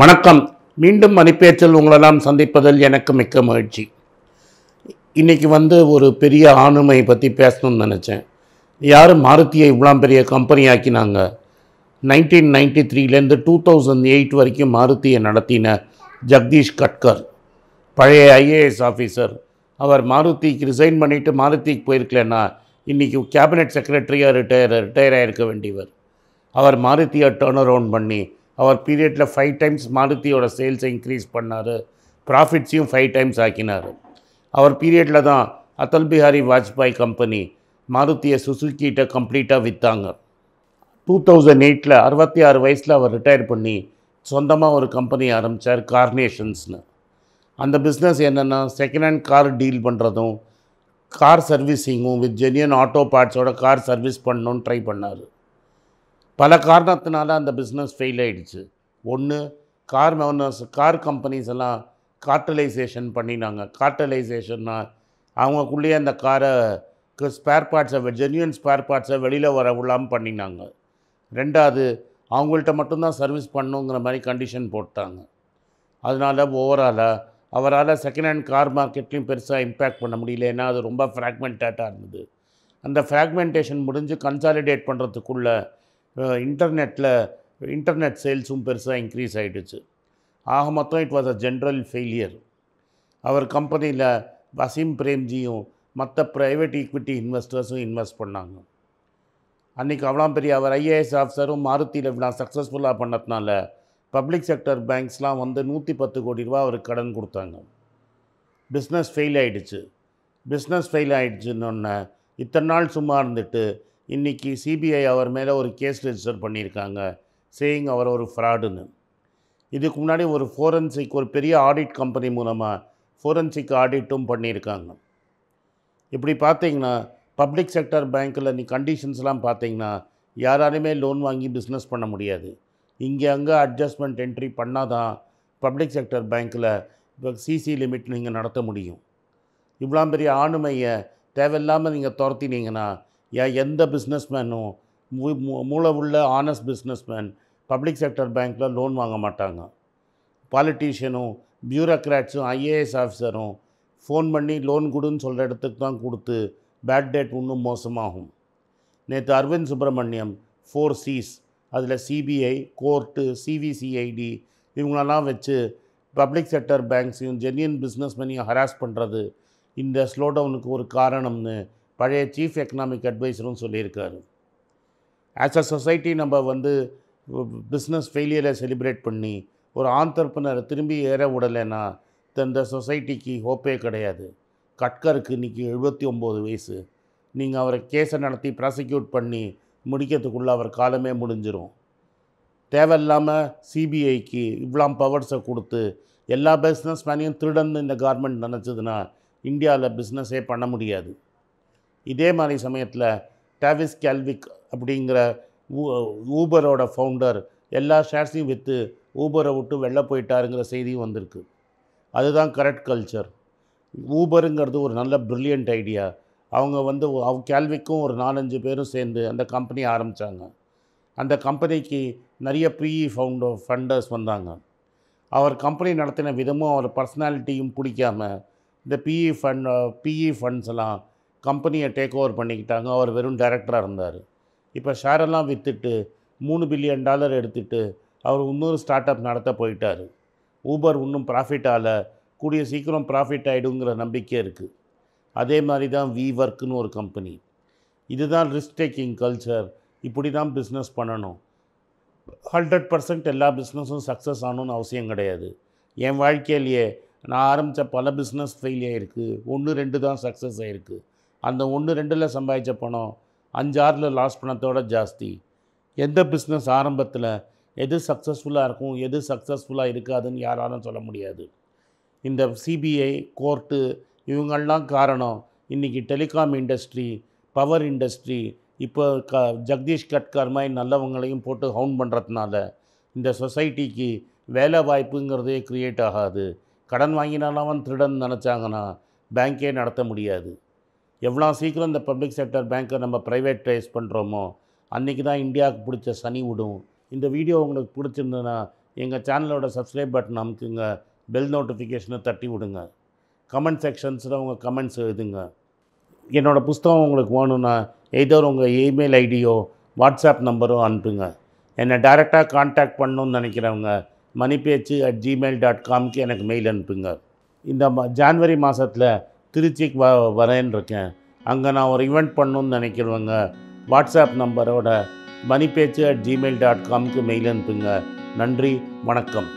வணக்கம் மீண்டும் மணிப்பேச்சில் உங்களெல்லாம் சந்திப்பதில் எனக்கு மிக்க மகிழ்ச்சி இன்றைக்கி வந்து ஒரு பெரிய ஆணுமை பற்றி பேசணும்னு நினச்சேன் யார் மாருதியை இவ்வளோ பெரிய கம்பெனி ஆக்கினாங்க நைன்டீன் நைன்டி த்ரீலேருந்து டூ தௌசண்ட் எயிட் வரைக்கும் மாருதியை நடத்தின ஜகதீஷ் கட்கர் பழைய ஐஏஎஸ் ஆஃபீஸர் அவர் மாருதிக்கு ரிசைன் பண்ணிவிட்டு மாருதிக்கு போயிருக்கலன்னா இன்றைக்கி கேபினெட் செக்ரட்டரியாக ரிட்டையர் ரிட்டையர் ஆகிருக்க வேண்டியவர் அவர் மாருதியை டேர்ன் அரவுண்ட் பண்ணி அவர் பீரியடில் ஃபைவ் டைம்ஸ் மாருதியோட சேல்ஸை இன்க்ரீஸ் பண்ணார் ப்ராஃபிட்ஸையும் ஃபைவ் டைம்ஸ் ஆக்கினார் அவர் பீரியடில் தான் அடல் பிஹாரி வாஜ்பாய் கம்பெனி மாருதியை சுசுக்கிட்ட கம்ப்ளீட்டாக விற்றாங்க டூ தௌசண்ட் எயிட்டில் அறுபத்தி ஆறு வயசில் அவர் ரிட்டையர் பண்ணி சொந்தமாக ஒரு கம்பெனி ஆரம்பித்தார் கார்னேஷன்ஸ்னு அந்த பிஸ்னஸ் என்னென்னா செகண்ட் ஹேண்ட் கார் டீல் பண்ணுறதும் கார் சர்வீஸிங்கும் வித் ஜெனியன் ஆட்டோ பார்ட்ஸோட கார் சர்வீஸ் பண்ணணும்னு ட்ரை பண்ணார் பல காரணத்தினால அந்த பிஸ்னஸ் ஃபெயில் ஆகிடுச்சு ஒன்று கார் மெவனர்ஸ் கார் கம்பெனிஸ் எல்லாம் கார்டலைசேஷன் பண்ணினாங்க காட்டலைசேஷன்னால் அவங்கக்குள்ளேயே அந்த காரை ஸ்பேர் பார்ட்ஸை ஜென்யூன் ஸ்பேர் பார்ட்ஸை வெளியில் வர விடாமல் பண்ணினாங்க ரெண்டாவது அவங்கள்ட்ட மட்டும்தான் சர்வீஸ் பண்ணுங்கிற மாதிரி கண்டிஷன் போட்டாங்க அதனால் ஓவராலாக அவரால் செகண்ட் ஹேண்ட் கார் மார்க்கெட்லேயும் பெருசாக இம்பேக்ட் பண்ண முடியல ஏன்னா அது ரொம்ப ஃப்ராக்மெண்டேட்டாக இருந்தது அந்த ஃப்ராக்மெண்டேஷன் முடிஞ்சு கன்சாலிடேட் பண்ணுறதுக்குள்ளே இன்டர்நெட்டில் இன்டர்நெட் சேல்ஸும் பெருசாக இன்க்ரீஸ் ஆகிடுச்சு ஆக மொத்தம் it was a general failure அவர் கம்பெனியில் வசீம் பிரேம்ஜியும் மற்ற ப்ரைவேட் ஈக்விட்டி இன்வெஸ்டர்ஸும் இன்வெஸ்ட் பண்ணாங்க அன்றைக்கி அவ்வளோ பெரிய அவர் ஐஏஎஸ் ஆஃபீஸரும் மாருத்தியில் இவ்வளோ சக்ஸஸ்ஃபுல்லாக பண்ணதுனால பப்ளிக் செக்டர் பேங்க்ஸ்லாம் வந்து நூற்றி பத்து கோடி ரூபா அவருக்கு கடன் கொடுத்தாங்க பிஸ்னஸ் ஃபெயில் ஆகிடுச்சு பிஸ்னஸ் ஃபெயில் ஆகிடுச்சுன்னொன்னே இத்தனை நாள் சும்மா இருந்துட்டு இன்றைக்கி சிபிஐ அவர் மேலே ஒரு கேஸ் ரெஜிஸ்டர் பண்ணியிருக்காங்க சேயிங் அவர் ஒரு ஃப்ராடுன்னு இதுக்கு முன்னாடி ஒரு ஃபோரன்சிக் ஒரு பெரிய ஆடிட் கம்பெனி மூலமாக ஃபோரன்சிக் ஆடிட்டும் பண்ணியிருக்காங்க இப்படி பார்த்தீங்கன்னா பப்ளிக் செக்டர் பேங்க்கில் நீ கண்டிஷன்ஸ்லாம் பார்த்தீங்கன்னா யாராலையுமே லோன் வாங்கி பிஸ்னஸ் பண்ண முடியாது இங்கே அங்கே அட்ஜஸ்ட்மெண்ட் என்ட்ரி பண்ணால் தான் பப்ளிக் செக்டர் பேங்க்கில் இப்போ சிசி லிமிட் நீங்கள் நடத்த முடியும் இவ்வளோ பெரிய ஆணுமையை தேவையில்லாமல் நீங்கள் துரத்தினீங்கன்னா எந்த பிஸ்னஸ்மேனும் மூளை உள்ள ஆனஸ்ட் பிஸ்னஸ்மேன் பப்ளிக் செக்டர் பேங்க்கில் லோன் வாங்க மாட்டாங்க பாலிட்டிஷியனும் பியூரோக்ராட்ஸும் ஐஏஎஸ் ஆஃபீஸரும் ஃபோன் பண்ணி லோன் கொடுன்னு சொல்கிற இடத்துக்கு தான் கொடுத்து பேட் டேட் இன்னும் மோசமாகும் நேற்று அரவிந்த் சுப்பிரமணியம் ஃபோர் சிஸ் அதில் சிபிஐ கோர்ட்டு சிவிசிஐடி இவங்களெல்லாம் வச்சு பப்ளிக் செக்டர் பேங்க்ஸையும் ஜென்யன் பிஸ்னஸ்மேனையும் ஹராஸ் பண்ணுறது இந்த ஸ்லோடவுனுக்கு ஒரு காரணம்னு பழைய சீஃப் எக்கனாமிக் அட்வைசரும் சொல்லியிருக்காரு ஆஸ் அ சொசைட்டி நம்ம வந்து பிஸ்னஸ் ஃபெயிலியரை செலிப்ரேட் பண்ணி ஒரு ஆந்தர்பனர் திரும்பி ஏற விடலைன்னா தந்த சொசைட்டிக்கு ஹோப்பே கிடையாது கட்கருக்கு இன்றைக்கி எழுபத்தி ஒம்பது வயசு நீங்கள் அவரை கேஸை நடத்தி ப்ராசிக்யூட் பண்ணி முடிக்கிறதுக்குள்ளே அவர் காலமே முடிஞ்சிடும் தேவையில்லாமல் சிபிஐக்கு இவ்வளோ பவர்ஸை கொடுத்து எல்லா பிஸ்னஸ் மேனையும் திருடன்னு இந்த கவர்மெண்ட் நினச்சதுன்னா இந்தியாவில் பிஸ்னஸே பண்ண முடியாது இதே மாதிரி சமயத்தில் டேவிஸ் கேல்விக் அப்படிங்கிற ஊபரோட ஃபவுண்டர் எல்லா ஷேர்ஸையும் விற்று ஊபரை விட்டு வெளில போயிட்டாருங்கிற செய்தியும் வந்திருக்கு அதுதான் கரெக்ட் கல்ச்சர் ஊபருங்கிறது ஒரு நல்ல ப்ரில்லியண்ட் ஐடியா அவங்க வந்து அவங்க கேள்விக்கும் ஒரு நாலஞ்சு பேரும் சேர்ந்து அந்த கம்பெனி ஆரம்பித்தாங்க அந்த கம்பெனிக்கு நிறைய பிஇ ஃபவுண்டோ ஃபண்டர்ஸ் வந்தாங்க அவர் கம்பெனி நடத்தின விதமும் அவர் பர்சனாலிட்டியும் பிடிக்காம இந்த பிஇ ஃபண்ட் பிஇ ஃபண்ட்ஸ் எல்லாம் கம்பெனியை டேக் ஓவர் பண்ணிக்கிட்டாங்க அவர் வெறும் டைரக்டராக இருந்தார் இப்போ ஷேரெல்லாம் விற்றுட்டு மூணு பில்லியன் டாலர் எடுத்துகிட்டு அவர் இன்னொரு ஸ்டார்ட் அப் நடத்த போயிட்டார் ஊபர் இன்னும் ப்ராஃபிட் ஆகலை கூடிய சீக்கிரம் ப்ராஃபிட் ஆகிடுங்கிற நம்பிக்கை இருக்குது அதே மாதிரி தான் வி ஒர்க்குன்னு ஒரு கம்பெனி இதுதான் ரிஸ்க் டேக்கிங் கல்ச்சர் இப்படி தான் பிஸ்னஸ் பண்ணணும் ஹண்ட்ரட் பர்சன்ட் எல்லா பிஸ்னஸும் சக்ஸஸ் ஆகணும்னு அவசியம் கிடையாது என் வாழ்க்கையிலேயே நான் ஆரம்பித்த பல பிஸ்னஸ் ஃபெயில் இருக்குது ஒன்று ரெண்டு தான் சக்ஸஸ் ஆகிருக்கு அந்த ஒன்று ரெண்டில் சம்பாதிச்ச பணம் அஞ்சாறில் லாஸ் பணத்தோட ஜாஸ்தி எந்த பிஸ்னஸ் ஆரம்பத்தில் எது சக்ஸஸ்ஃபுல்லாக இருக்கும் எது சக்ஸஸ்ஃபுல்லாக இருக்காதுன்னு யாராலும் சொல்ல முடியாது இந்த சிபிஐ கோர்ட்டு இவங்கள்லாம் காரணம் இன்றைக்கி டெலிகாம் இண்டஸ்ட்ரி பவர் இண்டஸ்ட்ரி இப்போ க ஜெகதீஷ் கட்கார் மாதிரி நல்லவங்களையும் போட்டு ஹவுன் பண்ணுறதுனால இந்த சொசைட்டிக்கு வேலை வாய்ப்புங்கிறதே க்ரியேட் ஆகாது கடன் வாங்கினாலும் திருடன் நினச்சாங்கன்னா பேங்கே நடத்த முடியாது எவ்வளோ சீக்கிரம் இந்த பப்ளிக் செக்டர் பேங்க்கை நம்ம ப்ரைவேட்டைஸ் பண்ணுறோமோ அன்றைக்கி தான் இந்தியாவுக்கு பிடிச்ச சனி விடும் இந்த வீடியோ உங்களுக்கு பிடிச்சிருந்ததுன்னா எங்கள் சேனலோட சப்ஸ்கிரைப் பட்டன் அமுக்குங்க பெல் நோட்டிஃபிகேஷனை தட்டி விடுங்க கமெண்ட் செக்ஷன்ஸில் உங்கள் கமெண்ட்ஸ் எழுதுங்க என்னோடய புஸ்தகம் உங்களுக்கு வேணும்னா எதோ உங்கள் இமெயில் ஐடியோ வாட்ஸ்அப் நம்பரோ அனுப்புங்க என்னை டைரெக்டாக காண்டாக்ட் பண்ணணும்னு நினைக்கிறவங்க மணிபேச்சு அட் ஜிமெயில் டாட் காம்க்கு எனக்கு மெயில் அனுப்புங்க இந்த ஜான்வரி மாதத்தில் திருச்சிக்கு வ வரேன் இருக்கேன் அங்கே நான் ஒரு ஈவெண்ட் பண்ணணும்னு நினைக்கிறவங்க வாட்ஸ்அப் நம்பரோட மணிபேச்சு அட் ஜிமெயில் டாட் காம்க்கு மெயில் அனுப்புங்க நன்றி வணக்கம்